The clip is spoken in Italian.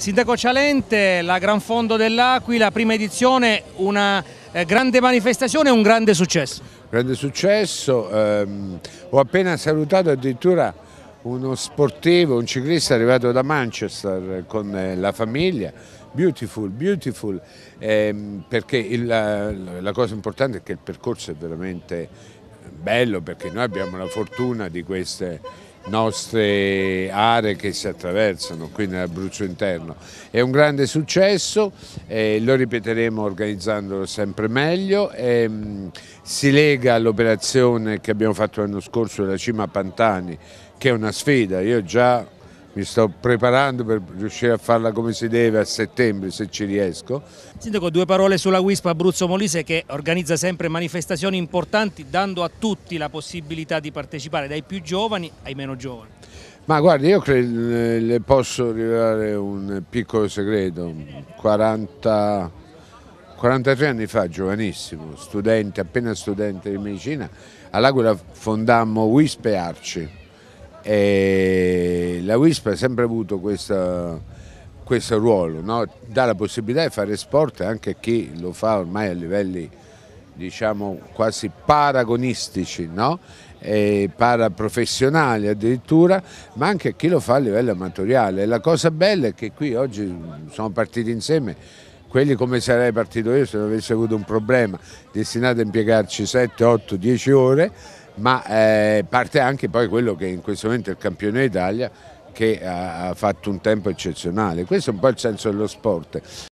Sindaco Cialente, la Gran Fondo dell'Aquila, prima edizione, una eh, grande manifestazione e un grande successo. Grande successo, ehm, ho appena salutato addirittura uno sportivo, un ciclista arrivato da Manchester con eh, la famiglia, beautiful, beautiful, ehm, perché il, la, la cosa importante è che il percorso è veramente bello perché noi abbiamo la fortuna di queste nostre aree che si attraversano qui nell'Abruzzo interno. È un grande successo, eh, lo ripeteremo organizzandolo sempre meglio, eh, si lega all'operazione che abbiamo fatto l'anno scorso della Cima Pantani che è una sfida, io già mi sto preparando per riuscire a farla come si deve a settembre se ci riesco. Sindaco, due parole sulla WISP Abruzzo Molise che organizza sempre manifestazioni importanti dando a tutti la possibilità di partecipare, dai più giovani ai meno giovani. Ma guarda, io credo, le posso rivelare un piccolo segreto, 40, 43 anni fa, giovanissimo, studente, appena studente di medicina, all'Aquila fondammo WISP e Arci e la WISP ha sempre avuto questa, questo ruolo, no? dà la possibilità di fare sport anche a chi lo fa ormai a livelli diciamo quasi paragonistici, no? paraprofessionali addirittura, ma anche a chi lo fa a livello amatoriale. La cosa bella è che qui oggi sono partiti insieme quelli come sarei partito io se non avessi avuto un problema, destinati a impiegarci 7, 8, 10 ore, ma eh, parte anche poi quello che in questo momento è il campione d'Italia che ha fatto un tempo eccezionale. Questo è un po' il senso dello sport,